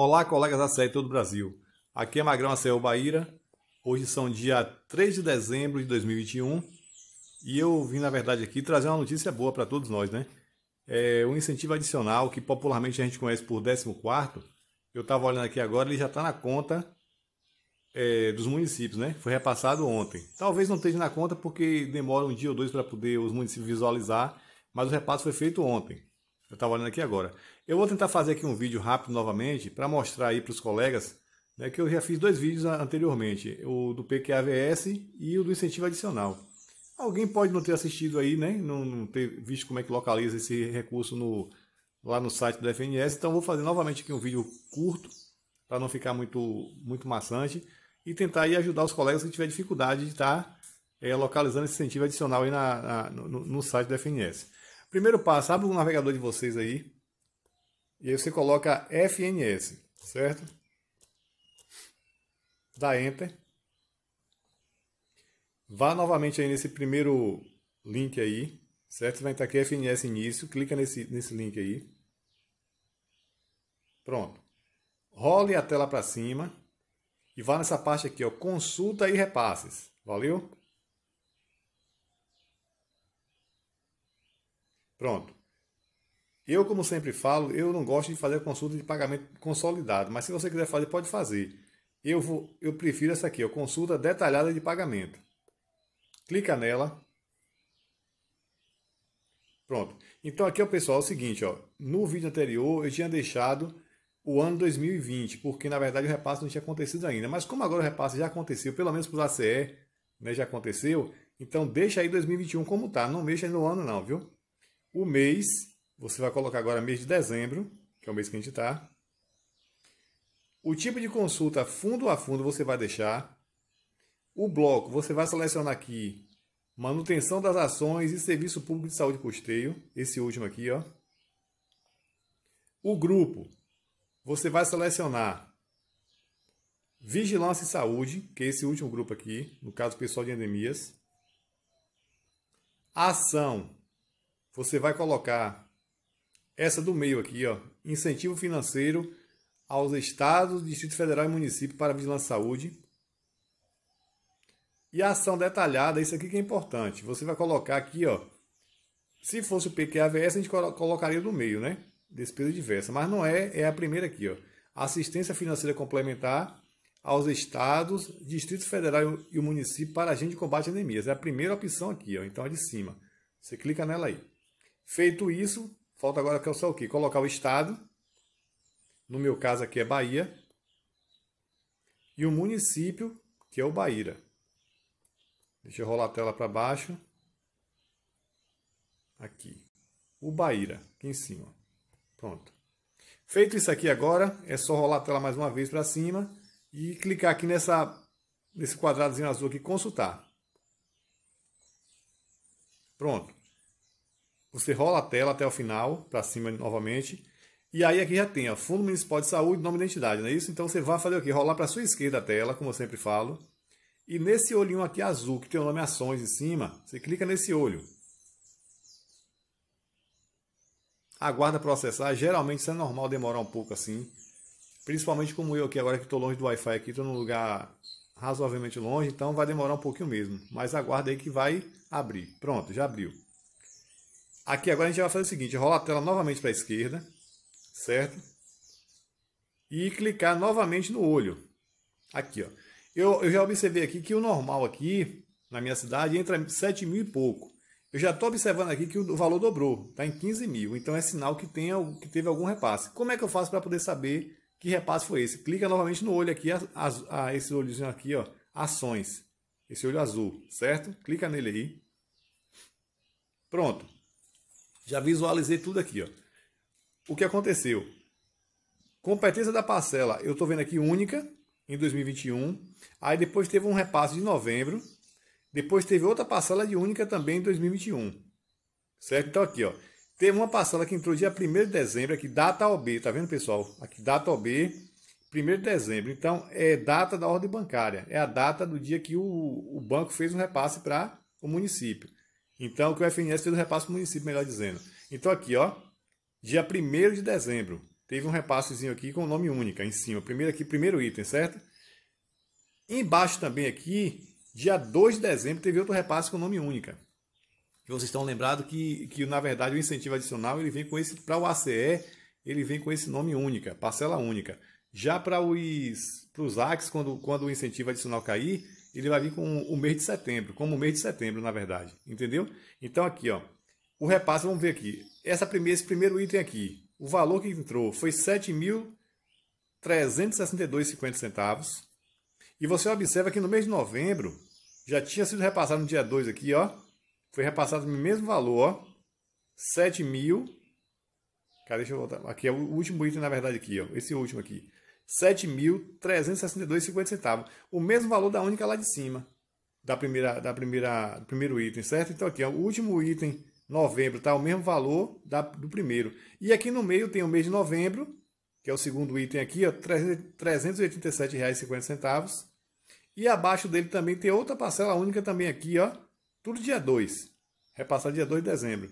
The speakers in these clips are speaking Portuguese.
Olá, colegas da série todo o Brasil. Aqui é Magrão Aceu Baíra. Hoje são dia 3 de dezembro de 2021 e eu vim, na verdade, aqui trazer uma notícia boa para todos nós, né? É um incentivo adicional que popularmente a gente conhece por 14. Eu estava olhando aqui agora, ele já está na conta é, dos municípios, né? Foi repassado ontem. Talvez não esteja na conta porque demora um dia ou dois para poder os municípios visualizar, mas o repasso foi feito ontem. Eu estava olhando aqui agora. Eu vou tentar fazer aqui um vídeo rápido novamente para mostrar aí para os colegas né, que eu já fiz dois vídeos anteriormente, o do PQAVS e o do incentivo adicional. Alguém pode não ter assistido aí, né, não, não ter visto como é que localiza esse recurso no, lá no site do FNS, então vou fazer novamente aqui um vídeo curto para não ficar muito, muito maçante e tentar aí ajudar os colegas que tiverem dificuldade de estar tá, é, localizando esse incentivo adicional aí na, na no, no site do FNS. Primeiro passo, abre o navegador de vocês aí. E aí você coloca FNS, certo? Dá Enter. Vá novamente aí nesse primeiro link aí, certo? Você vai entrar aqui FNS Início, clica nesse, nesse link aí. Pronto. Role a tela para cima e vá nessa parte aqui, ó, Consulta e Repasses. Valeu? Pronto. Eu, como sempre falo, eu não gosto de fazer consulta de pagamento consolidado, mas se você quiser fazer, pode fazer. Eu, vou, eu prefiro essa aqui, a consulta detalhada de pagamento. Clica nela. Pronto. Então aqui, ó, pessoal, é o seguinte, ó, no vídeo anterior eu tinha deixado o ano 2020, porque na verdade o repasse não tinha acontecido ainda. Mas como agora o repasse já aconteceu, pelo menos para os ACE, né, já aconteceu, então deixa aí 2021 como tá, não mexa no ano não, viu? o mês, você vai colocar agora mês de dezembro, que é o mês que a gente está. O tipo de consulta fundo a fundo você vai deixar. O bloco, você vai selecionar aqui manutenção das ações e serviço público de saúde e custeio, esse último aqui, ó. O grupo, você vai selecionar vigilância e saúde, que é esse último grupo aqui, no caso pessoal de endemias. A ação, você vai colocar essa do meio aqui, ó, incentivo financeiro aos estados, Distrito Federal e município para vigilância de saúde. E a ação detalhada, isso aqui que é importante. Você vai colocar aqui, ó, se fosse o PQAVS, a gente colocaria do meio, né? Despesa diversa, mas não é, é a primeira aqui, ó. Assistência financeira complementar aos estados, Distrito Federal e o município para agente de combate a anemias. É a primeira opção aqui, ó. Então é de cima. Você clica nela aí. Feito isso, falta agora que é só o quê? Colocar o estado, no meu caso aqui é Bahia, e o município, que é o Bahia. Deixa eu rolar a tela para baixo. Aqui. O Bahia, aqui em cima. Pronto. Feito isso aqui agora, é só rolar a tela mais uma vez para cima e clicar aqui nessa, nesse quadradozinho azul aqui, consultar. Pronto. Você rola a tela até o final, para cima novamente. E aí aqui já tem, ó, Fundo Municipal de Saúde, nome e identidade, não é isso? Então você vai fazer o quê? Rolar para sua esquerda a tela, como eu sempre falo. E nesse olhinho aqui azul, que tem o nome Ações em cima, você clica nesse olho. Aguarda processar, geralmente isso é normal demorar um pouco assim. Principalmente como eu aqui, agora que estou longe do Wi-Fi aqui, estou num lugar razoavelmente longe, então vai demorar um pouquinho mesmo. Mas aguarda aí que vai abrir. Pronto, já abriu. Aqui agora a gente vai fazer o seguinte, rola a tela novamente para a esquerda, certo? E clicar novamente no olho. Aqui, ó. Eu, eu já observei aqui que o normal aqui, na minha cidade, entra 7 mil e pouco. Eu já estou observando aqui que o valor dobrou, está em 15 mil. Então é sinal que, tem, que teve algum repasse. Como é que eu faço para poder saber que repasse foi esse? Clica novamente no olho aqui, a, a, a, esse olhozinho aqui, ó, ações. Esse olho azul, certo? Clica nele aí. Pronto. Já visualizei tudo aqui, ó. O que aconteceu? Competência da parcela, eu estou vendo aqui única em 2021. Aí depois teve um repasse de novembro. Depois teve outra parcela de única também em 2021. Certo? Então aqui, ó. Teve uma parcela que entrou dia 1 de dezembro, aqui data OB, tá vendo, pessoal? Aqui data OB, 1 de dezembro. Então, é data da ordem bancária. É a data do dia que o, o banco fez um repasse para o município. Então, que o FNS fez o repasse para o município, melhor dizendo. Então, aqui, ó, dia 1 de dezembro, teve um repassezinho aqui com nome único, em cima. Primeiro aqui, primeiro item, certo? Embaixo também aqui, dia 2 de dezembro, teve outro repasse com nome única. E vocês estão lembrados que, que, na verdade, o incentivo adicional ele vem com esse, para o ACE, ele vem com esse nome única, parcela única. Já para os, para os ACs, quando, quando o incentivo adicional cair, ele vai vir com o mês de setembro, como o mês de setembro, na verdade. Entendeu? Então aqui, ó, o repasse, vamos ver aqui. Essa primeira, esse primeiro item aqui, o valor que entrou foi R$ 7.362,50. E você observa que no mês de novembro, já tinha sido repassado no dia 2 aqui, ó. Foi repassado no mesmo valor, ó. 7 mil. Cara, deixa eu voltar. Aqui é o último item, na verdade, aqui, ó. Esse último aqui. 7.362,50. O mesmo valor da única lá de cima, da primeira, da primeira, do primeiro item, certo? Então aqui, ó, o último item, novembro, tá o mesmo valor da, do primeiro. E aqui no meio tem o mês de novembro, que é o segundo item aqui, ó, R$ 387,50. E abaixo dele também tem outra parcela única também aqui, ó, tudo dia 2. Repassar dia 2 de dezembro.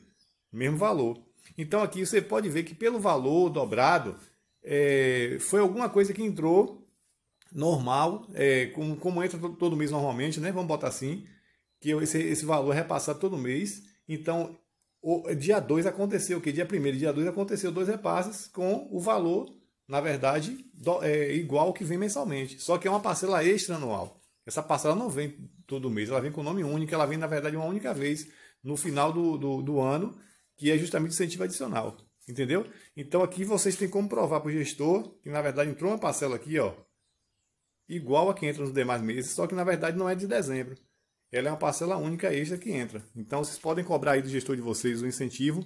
Mesmo valor. Então aqui você pode ver que pelo valor dobrado, é, foi alguma coisa que entrou normal, é, como, como, entra todo, todo, mês normalmente, né? Vamos botar assim, que esse, esse valor é repassado todo mês. Então, o, dia 2 aconteceu o que? Dia 1 e dia 2 aconteceu dois repasses com o valor, na verdade, do, é, igual ao que vem mensalmente. Só que é uma parcela extra anual. Essa parcela não vem todo mês, ela vem com nome único, ela vem, na verdade, uma única vez no final do, do, do ano, que é justamente o incentivo adicional. Entendeu? Então aqui vocês têm como provar para o gestor que na verdade entrou uma parcela aqui, ó, igual a que entra nos demais meses, só que na verdade não é de dezembro. Ela é uma parcela única extra que entra. Então vocês podem cobrar aí do gestor de vocês o incentivo,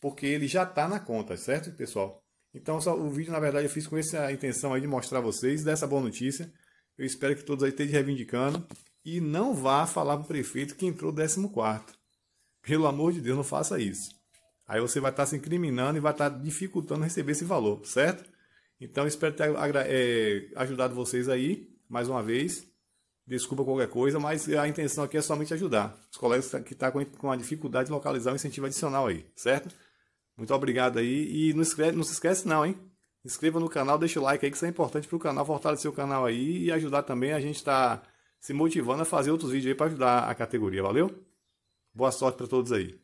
porque ele já está na conta, certo, pessoal? Então só, o vídeo na verdade eu fiz com essa intenção aí de mostrar vocês dessa boa notícia. Eu espero que todos aí estejam reivindicando e não vá falar para o prefeito que entrou 14 quarto. Pelo amor de Deus, não faça isso. Aí você vai estar tá se incriminando e vai estar tá dificultando receber esse valor, certo? Então espero ter é, ajudado vocês aí, mais uma vez. Desculpa qualquer coisa, mas a intenção aqui é somente ajudar os colegas que tá, estão com a dificuldade de localizar um incentivo adicional aí, certo? Muito obrigado aí e não, não se esquece não, hein? Inscreva no canal, deixa o like aí que isso é importante para o canal, fortalecer o canal aí e ajudar também a gente estar tá se motivando a fazer outros vídeos aí para ajudar a categoria, valeu? Boa sorte para todos aí.